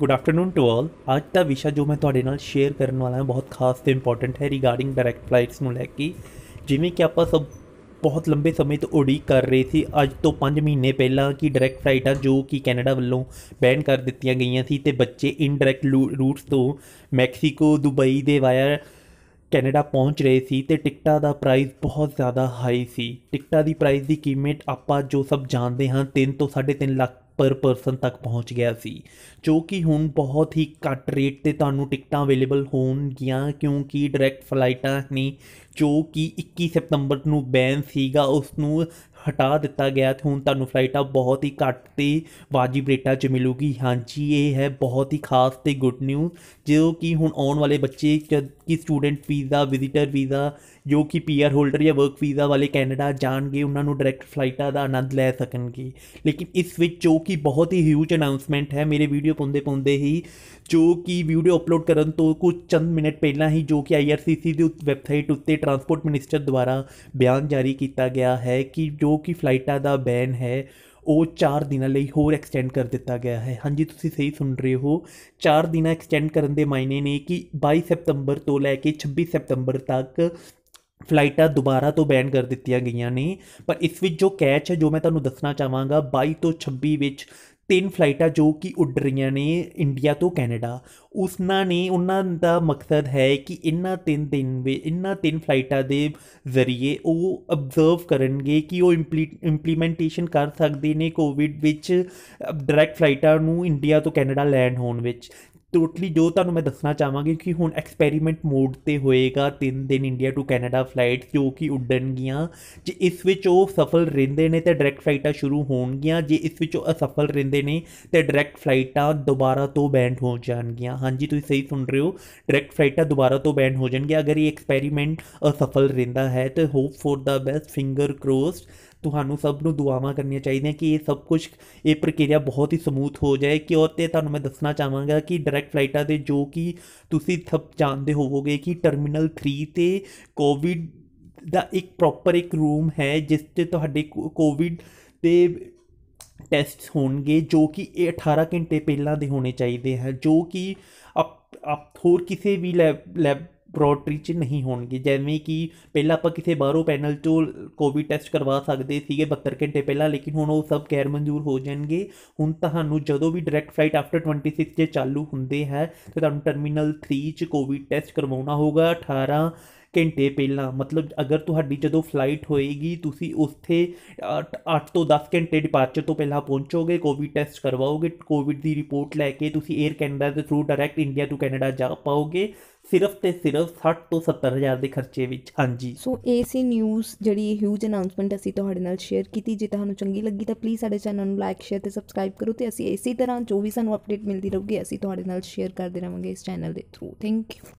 good afternoon to all ਅੱਜ ਦਾ ਵਿਸ਼ਾ ਜੋ ਮੈਂ ਤੁਹਾਡੇ ਨਾਲ ਸ਼ੇਅਰ ਕਰਨ ਵਾਲਾ ਹਾਂ ਬਹੁਤ ਖਾਸ ਤੇ ਇੰਪੋਰਟੈਂਟ ਹੈ ਰਿਗਾਰਡਿੰਗ ਡਾਇਰੈਕਟ ਫਲਾਈਟਸ ਨੂੰ ਲੈ ਕੇ ਜਿਵੇਂ ਕਿ ਆਪਾਂ ਸਭ ਬਹੁਤ ਲੰਬੇ ਸਮੇਂ ਤੋਂ ਉਡੀਕ ਕਰ ਰਹੇ ਸੀ ਅੱਜ ਤੋਂ 5 ਮਹੀਨੇ ਪਹਿਲਾਂ ਕਿ ਡਾਇਰੈਕਟ ਫਲਾਈਟਾਂ ਜੋ ਕਿ ਕੈਨੇਡਾ ਵੱਲੋਂ ਬੈਨ ਕਰ ਦਿੱਤੀਆਂ ਗਈਆਂ ਸੀ ਤੇ ਬੱਚੇ ਇਨਡਾਇਰੈਕਟ ਰੂਟਸ ਤੋਂ ਮੈਕਸੀਕੋ ਦੁਬਈ ਦੇ ਵਾਇਆ ਕੈਨੇਡਾ ਪਹੁੰਚ ਰਹੇ ਸੀ ਤੇ ਟਿਕਟਾਂ ਦਾ ਪ੍ਰਾਈਸ ਬਹੁਤ ਜ਼ਿਆਦਾ ਹਾਈ ਸੀ ਟਿਕਟਾਂ ਦੀ ਪ੍ਰਾਈਸ ਦੀ ਕੀਮਤ ਆਪਾਂ ਜੋ ਸਭ ਜਾਣਦੇ ਹਾਂ 3 ਤੋਂ 3.5 ਲੱਖ ਪਰ ਪਰਸਨ ਤੱਕ ਪਹੁੰਚ ਗਿਆ ਸੀ ਜੋ ਕਿ ਹੁਣ ਬਹੁਤ ਹੀ ਘੱਟ ਰੇਟ ਤੇ ਤੁਹਾਨੂੰ ਟਿਕਟਾਂ ਅਵੇਲੇਬਲ ਹੋਣਗੀਆਂ ਕਿਉਂਕਿ ਡਾਇਰੈਕਟ ਫਲਾਈਟਾਂ ਨਹੀਂ ਜੋ ਕਿ 21 ਸਤੰਬਰ ਨੂੰ ਬੈਨ ਸੀਗਾ ਉਸ ਨੂੰ ਹਟਾ ਦਿੱਤਾ ਗਿਆ ਤੇ ਹੁਣ ਤੁਹਾਨੂੰ ਫਲਾਈਟਾਂ ਬਹੁਤ ਹੀ ਘੱਟ ਤੇ ਵਾਜਿਬ ਰੇਟਾਂ 'ਚ ਮਿਲੂਗੀ ਹਾਂਜੀ ਇਹ ਹੈ ਬਹੁਤ ਹੀ ਖਾਸ ਤੇ ਗੁੱਡ ਨਿਊਜ਼ ਜੋ ਕਿ ਹੁਣ ਆਉਣ ਵਾਲੇ ਬੱਚੇ ਕਿ ਸਟੂਡੈਂਟ ਵੀਜ਼ਾ ਵਿਜ਼ਿਟਰ ਵੀਜ਼ਾ ਜੋ ਕਿ ਪੀਆਰ ਹੋਲਡਰ ਜਾਂ ਵਰਕ ਵੀਜ਼ਾ ਵਾਲੇ ਕੈਨੇਡਾ ਜਾਣਗੇ ਉਹਨਾਂ ਨੂੰ ਡਾਇਰੈਕਟ ਫਲਾਈਟਾਂ ਦਾ ਆਨੰਦ ਲੈ ਸਕਣਗੇ ਲੇਕਿਨ ਇਸ ਵਿੱਚ ਜੋ ਕਿ ਬਹੁਤ ਹੀ ਹਿਊਜ ਅਨਾਉਂਸਮੈਂਟ ਹੈ ਮੇਰੇ ਵੀਡੀਓ ਪੁੰਦੇ ਪੁੰਦੇ ਹੀ ਜੋ ਕਿ ਵੀਡੀਓ ਅਪਲੋਡ ਕਰਨ ਤੋਂ ਕੁਝ ਚੰਦ ਮਿੰਟ ਪਹਿਲਾਂ ਹੀ ਜੋ ਕਿ ਆਈਆਰਸੀਸੀ ਦੀ ਵੈਬਸਾਈਟ ਉੱਤੇ ਟਰਾਂਸਪੋਰਟ ਮਿਨਿਸਟਰ ਦੁਆਰਾ ਬਿਆਨ ਜਾਰੀ ਕੀਤਾ ਗਿਆ ਹੈ ਕਿ ਜੋ ਕਿ ਫਲਾਈਟਾਂ ਦਾ ਬੈਨ ਹੈ ਉਹ 4 ਦਿਨਾਂ ਲਈ ਹੋਰ ਐਕਸਟੈਂਡ ਕਰ ਦਿੱਤਾ ਗਿਆ ਹੈ ਹਾਂਜੀ ਤੁਸੀਂ ਸਹੀ ਸੁਣ ਰਹੇ ਹੋ 4 ਦਿਨਾਂ ਐਕਸਟੈਂਡ ਕਰਨ ਦੇ ਮਾਇਨੇ ਨੇ ਕਿ 22 ਸਤੰਬਰ ਤੋਂ ਲੈ ਕੇ 26 ਸਤੰਬਰ ਤੱਕ ਫਲਾਈਟਾਂ ਦੁਬਾਰਾ ਤੋਂ ਬੈਨ ਕਰ ਦਿੱਤੀਆਂ ਗਈਆਂ ਨੇ ਪਰ ਇਸ ਵਿੱਚ ਜੋ ਕੈਚ ਹੈ ਜੋ ਮੈਂ ਤੁਹਾਨੂੰ ਦੱਸਣਾ ਚਾਹਾਂਗਾ 22 ਤੋਂ 26 ਵਿੱਚ ਤਿੰਨ ਫਲਾਈਟਾਂ ਜੋ ਕਿ ਉੱਡ ਰਹੀਆਂ ਨੇ ਇੰਡੀਆ ਤੋਂ ਕੈਨੇਡਾ ਉਸਨਾਂ ਨੇ ਉਹਨਾਂ ਦਾ ਮਕਸਦ ਹੈ ਕਿ ਇਨ੍ਹਾਂ ਤਿੰਨ ਦਿਨ ਵਿੱਚ ਇਨ੍ਹਾਂ ਤਿੰਨ ਫਲਾਈਟਾਂ ਦੇ ਜ਼ਰੀਏ ਉਹ ਅਬਜ਼ਰਵ ਕਰਨਗੇ ਕਿ ਉਹ ਇੰਪਲੀਮੈਂਟੇਸ਼ਨ ਕਰ ਸਕਦੇ ਨੇ ਕੋਵਿਡ ਵਿੱਚ ਡਾਇਰੈਕਟ ਫਲਾਈਟਾਂ ਨੂੰ ਇੰਡੀਆ ਤੋਂ ਕੈਨੇਡਾ ਲੈਂਡ ਹੋਣ ਵਿੱਚ ਟੋਟਲੀ ਜੋ ਤੁਹਾਨੂੰ ਮੈਂ ਦੱਸਣਾ ਚਾਹਾਂਗੀ ਕਿ ਹੁਣ ਐਕਸਪੈਰੀਮੈਂਟ ਮੋਡ ਤੇ ਹੋਏਗਾ 3 ਦਿਨ ਇੰਡੀਆ ਟੂ ਕੈਨੇਡਾ ਫਲਾਈਟ ਜੋ ਕਿ ਉੱਡਣਗੀਆਂ ਜੇ ਇਸ ਵਿੱਚ ਉਹ ਸਫਲ ਰਹਿੰਦੇ ਨੇ ਤੇ ਡਾਇਰੈਕਟ ਫਲਾਈਟਾਂ ਸ਼ੁਰੂ ਹੋਣਗੀਆਂ ਜੇ ਇਸ ਵਿੱਚ ਉਹ ਅਸਫਲ ਰਹਿੰਦੇ ਨੇ ਤੇ ਡਾਇਰੈਕਟ ਫਲਾਈਟਾਂ ਦੁਬਾਰਾ ਤੋਂ ਬੈਂਡ ਹੋ ਜਾਣਗੀਆਂ ਹਾਂਜੀ ਤੁਸੀਂ ਸਹੀ ਸੁਣ ਰਹੇ ਹੋ ਡਾਇਰੈਕਟ ਫਲਾਈਟਾਂ ਦੁਬਾਰਾ ਤੋਂ ਬੈਂਡ ਹੋ ਜਾਣਗੀਆਂ ਅਗਰ ਇਹ ਐਕਸਪੈਰੀਮੈਂਟ ਅਸਫਲ ਰਹਿੰਦਾ ਹੈ ਤੇ hope for the best finger crossed ਤੁਹਾਨੂੰ ਸਭ ਨੂੰ ਦੁਆਵਾਂ ਕਰਨੀਆਂ ਚਾਹੀਦੀਆਂ ਕਿ ਇਹ ਸਭ ਕੁਝ ਇਹ ਪ੍ਰਕਿਰਿਆ ਬਹੁਤ ਹੀ ਸਮੂਥ ਹੋ ਜਾਏ ਕਿ ਉਹ ਤੇ ਤੁਹਾਨੂੰ ਮੈਂ ਦੱਸਣਾ ਚਾਹਾਂਗਾ ਕਿ ਡਾਇਰੈਕਟ ਫਲਾਈਟਾਂ ਦੇ ਜੋ ਕਿ ਤੁਸੀਂ ਸਭ ਜਾਣਦੇ ਹੋਵੋਗੇ ਕਿ ਟਰਮੀਨਲ 3 ਤੇ ਕੋਵਿਡ ਦਾ ਇੱਕ ਪ੍ਰੋਪਰ ਇੱਕ ਰੂਮ ਹੈ ਜਿਸ ਤੇ ਤੁਹਾਡੇ ਕੋਵਿਡ ਦੇ ਟੈਸਟ ਹੋਣਗੇ ਜੋ ਕਿ 18 ਘੰਟੇ ਪਹਿਲਾਂ ਦੇ ਹੋਣੇ ਚਾਹੀਦੇ ਹਨ ਜੋ ਕਿ ਆਪ ਹੋਰ ਕਿਸੇ ਵੀ ਲੈਬ ਬ੍ਰੋਡਰੀ 'ਚ ਨਹੀਂ ਹੋਣਗੇ ਜਿਵੇਂ ਕਿ ਪਹਿਲਾਂ ਆਪਾਂ ਕਿਸੇ ਬਾਹਰੋਂ ਪੈਨਲ ਤੋਂ ਕੋਵਿਡ ਟੈਸਟ ਕਰਵਾ ਸਕਦੇ ਸੀਗੇ 72 ਘੰਟੇ ਪਹਿਲਾਂ ਲੇਕਿਨ ਹੁਣ ਉਹ ਸਭ ਗੈਰ ਮਨਜ਼ੂਰ ਹੋ ਜਾਣਗੇ ਹੁਣ ਤੁਹਾਨੂੰ ਜਦੋਂ ਵੀ ਡਾਇਰੈਕਟ ਫਲਾਈਟ ਆਫਟਰ 26 ਜੇ ਚਾਲੂ ਹੁੰਦੇ ਹੈ ਤੇ ਤੁਹਾਨੂੰ ਟਰਮੀਨਲ 3 'ਚ ਕੋਵਿਡ ਟੈਸਟ ਕਰਵਾਉਣਾ ਹੋਗਾ 18 ਘੰਟੇ ਪਹਿਲਾਂ ਮਤਲਬ ਅਗਰ ਤੁਹਾਡੀ ਜਦੋਂ ਫਲਾਈਟ ਹੋਏਗੀ ਤੁਸੀਂ ਉੱਥੇ 8 ਤੋਂ 10 ਘੰਟੇ ਡਿਪਾਰਚਰ ਤੋਂ ਪਹਿਲਾਂ ਪਹੁੰਚੋਗੇ ਕੋਵਿਡ ਟੈਸਟ ਕਰਵਾਓਗੇ ਕੋਵਿਡ ਦੀ ਰਿਪੋਰਟ ਲੈ ਕੇ ਤੁਸੀਂ 에ਅਰ ਕੈਨੇਡਾ ਦੇ through direct India to Canada ਜਾ ਪਾਓਗੇ ਸਿਰਫ ਤੇ ਸਿਰਫ 60 ਤੋਂ 70000 ਦੇ ਖਰਚੇ ਵਿੱਚ ਹਾਂਜੀ ਸੋ ਇਹ ਸੀ ਨਿਊਜ਼ ਜਿਹੜੀ ਇਹ ਹਿਊਜ ਅਨਾਉਂਸਮੈਂਟ ਅਸੀਂ ਤੁਹਾਡੇ ਨਾਲ ਸ਼ੇਅਰ ਕੀਤੀ ਜੇ ਤੁਹਾਨੂੰ ਚੰਗੀ ਲੱਗੀ ਤਾਂ ਪਲੀਜ਼ ਸਾਡੇ ਚੈਨਲ ਨੂੰ ਲਾਈਕ ਸ਼ੇਅਰ ਤੇ ਸਬਸਕ੍ਰਾਈਬ ਕਰੋ ਤੇ ਅਸੀਂ ਇਸੇ ਤਰ੍ਹਾਂ ਜੋ ਵੀ ਸਾਨੂੰ ਅਪਡੇਟ ਮਿਲਦੀ ਰਹੂਗੀ ਅਸੀਂ ਤੁਹਾਡੇ ਨਾਲ ਸ਼ੇਅਰ ਕਰਦੇ ਰਹਾਂਗੇ ਇਸ ਚੈਨਲ ਦੇ ਥਰੂ ਥੈਂਕ ਯੂ